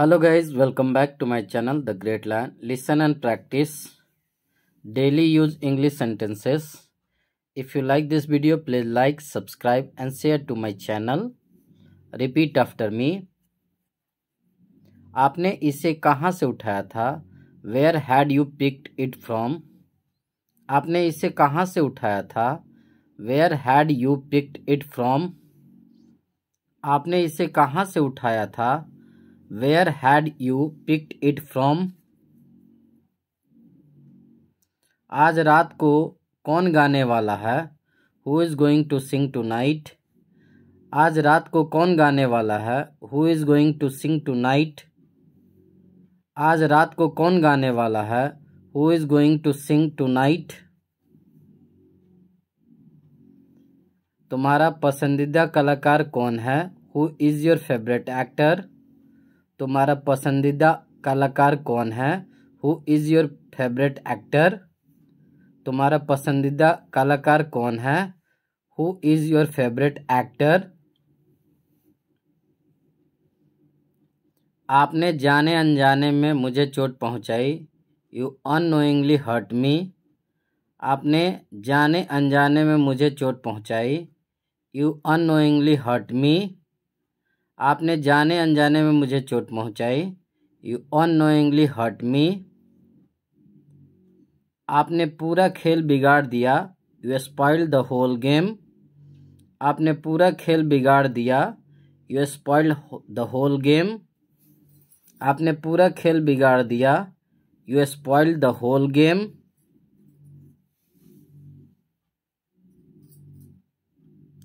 hello guys welcome back to my channel the great learn listen and practice daily use English sentences if you like this video please like subscribe and share to my channel repeat after me आपने इसे कहां से उठाया था where had you picked it from आपने इसे कहां से उठाया था where had you picked it from आपने इसे कहाँ से उठाया था where had you picked it from आज रात को कौन गाने वाला है who is going to sing tonight आज रात को कौन गाने वाला है who is going to sing tonight आज रात को कौन गाने वाला है who is going to sing tonight तुम्हारा पसंदीदा कलाकार कौन है who is your favourite actor तुम्हारा पसंदीदा कलाकार कौन है who is your favourite actor तुम्हारा पसंदीदा कलाकार कौन है who is your favourite actor आपने जाने अनजाने में मुझे चोट पहुंचाई यू अनोइंगली हर्ट मी आपने जाने अनजाने में मुझे चोट पहुंचाई यू अनोइंगली हर्ट मी आपने जाने अनजाने में मुझे चोट पहुंचाई you unknowingly hurt me आपने पूरा खेल बिगाड़ दिया you spoil the whole game आपने पूरा खेल बिगाड़ दिया you spoil the whole game आपने पूरा खेल बिगाड़ दिया you spoil the whole game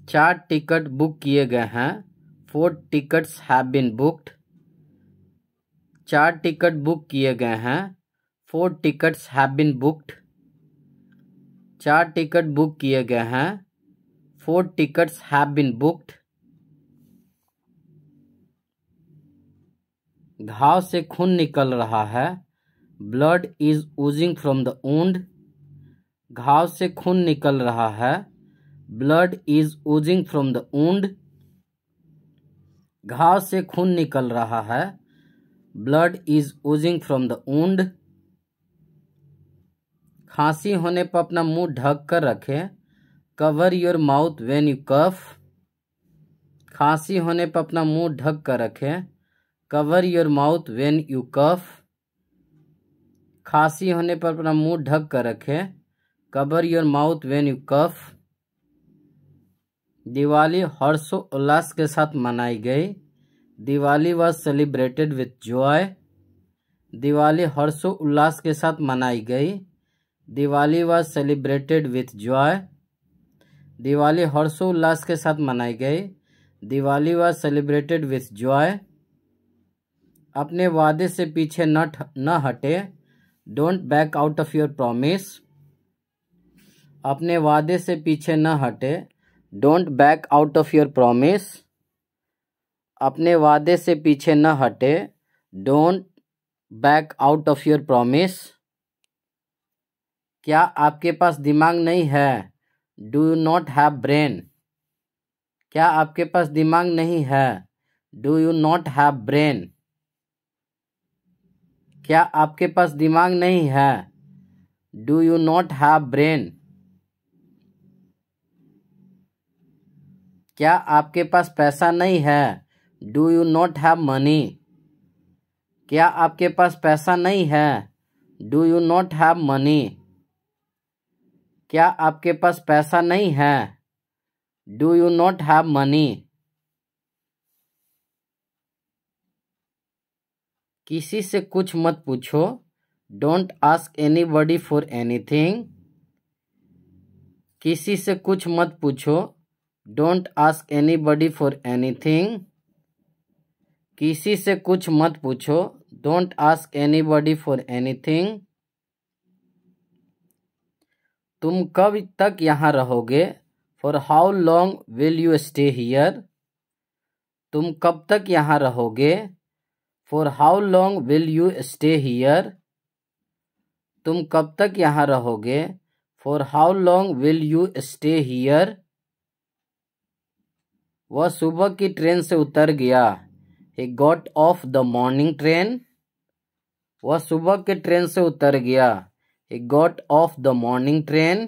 चार टिकट बुक किए गए हैं four tickets have been booked चार टिकट बुक किए गए हैं four tickets have been booked चार टिकट बुक किए गए हैं four tickets have been booked घाव से खून निकल रहा है blood is oozing from the wound घाव से खून निकल रहा है blood is oozing from the wound घाव से खून निकल रहा है blood is oozing from the wound खांसी होने पर अपना मुंह ढक कर रखें cover your mouth when you cough खांसी होने पर अपना मुंह ढक कर रखें cover your mouth when you cough खांसी होने पर अपना मुंह ढक कर रखें cover your mouth when you cough Diwali हर्षोल्लास के साथ मनाई गई Diwali was celebrated with joy Diwali हर्षोल्लास के साथ मनाई गई Diwali was celebrated with joy Diwali हर्षोल्लास के साथ मनाई गई Diwali was celebrated with joy अपने वादे से पीछे न न हटे don't back out of your promise अपने वादे से पीछे न हटे don't back out of your promise अपने वादे से पीछे न हटे don't back out of your promise क्या आपके पास दिमाग नहीं है do you not have brain क्या आपके पास दिमाग नहीं है do you not have brain क्या आपके पास दिमाग नहीं है do you not have brain क्या आपके पास पैसा नहीं है do you not have money क्या आपके पास पैसा नहीं है do you not have money क्या आपके पास पैसा नहीं है do you not have money किसी से कुछ मत पूछो don't ask anybody for anything किसी से कुछ मत पूछो don't ask anybody for anything किसी से कुछ मत पूछो don't ask anybody for anything तुम कब तक यहाँ रहोगे for how long will you stay here तुम कब तक यहाँ रहोगे for how long will you stay here तुम कब तक यहाँ रहोगे for how long will you stay here वह सुबह की ट्रेन से उतर गया he got off the morning train वह सुबह के ट्रेन से उतर गया he got off the morning train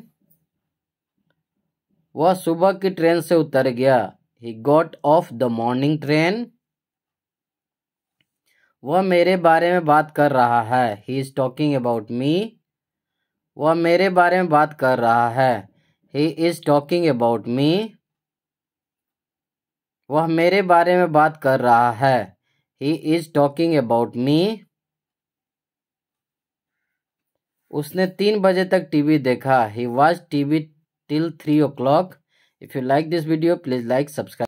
वह सुबह की ट्रेन से उतर गया he got off the morning train वह मेरे बारे में बात कर रहा है he is talking about me वह मेरे बारे में बात कर रहा है he is talking about me वह मेरे बारे में बात कर रहा है he is talking about me उसने तीन बजे तक टीवी देखा he watch TV till three o'clock if you like this video please like subscribe